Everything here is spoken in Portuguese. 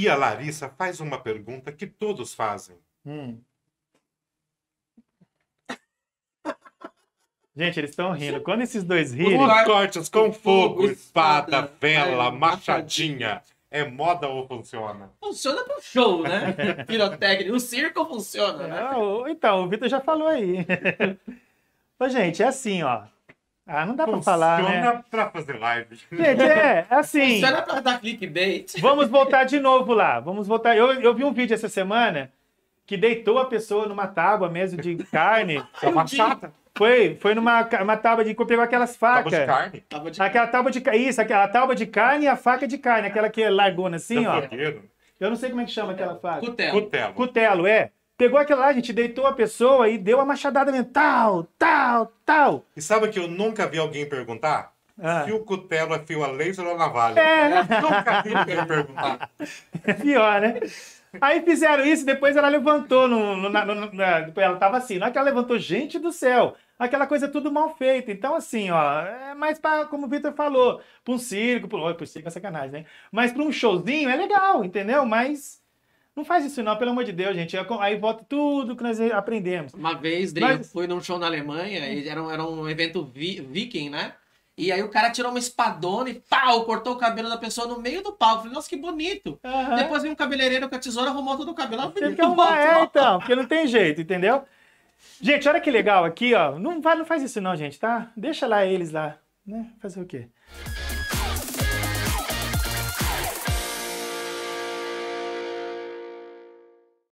E a Larissa faz uma pergunta que todos fazem. Hum. Gente, eles estão rindo. Quando esses dois rirem. Os cortes com fogo, espada, vela, é, machadinha. É moda ou funciona? Funciona pro show, né? Pirotécnico. O circo funciona, né? É, então, o Vitor já falou aí. Ô, gente, é assim, ó. Ah, não dá Funciona pra falar, né? Funciona pra fazer live. Gente, é, é assim... Funciona pra dar clickbait. Vamos voltar de novo lá. Vamos voltar... Eu, eu vi um vídeo essa semana que deitou a pessoa numa tábua mesmo de carne. É uma chata. Foi, foi numa uma tábua de. Pegou aquelas facas. Tábua de carne? Tábua de aquela tábua de carne. Isso, aquela tábua de carne e a faca de carne, aquela que é largona assim, Seu ó. Cordeiro. Eu não sei como é que chama aquela faca. Cutelo. Cutelo. Cutelo, é. Pegou aquela lá, gente, deitou a pessoa e deu a machadada mental, tal, tal. E sabe que eu nunca vi alguém perguntar? Ah. o cutelo é fio a laser ou a navalha? É. Eu nunca vi ninguém perguntar. É pior, né? Aí fizeram isso, depois ela levantou. No, no, no, ela tava assim, não é que ela levantou, gente do céu, aquela coisa tudo mal feita. Então, assim, ó, é mais para, como o Victor falou, para um circo, para um circo é sacanagem, né? Mas para um showzinho é legal, entendeu? Mas não faz isso não, pelo amor de Deus, gente. É aí volta tudo que nós aprendemos. Uma vez, Dri, Mas... eu fui num show na Alemanha, era um, era um evento vi viking, né? E aí o cara tirou uma espadona e pau, cortou o cabelo da pessoa no meio do palco. Falei, nossa, que bonito. Uhum. Depois veio um cabeleireiro com a tesoura, arrumou todo o cabelo. Ah, que arrumar, é, então, porque não tem jeito, entendeu? Gente, olha que legal aqui, ó. Não, vai, não faz isso não, gente, tá? Deixa lá eles lá, né? Fazer o quê?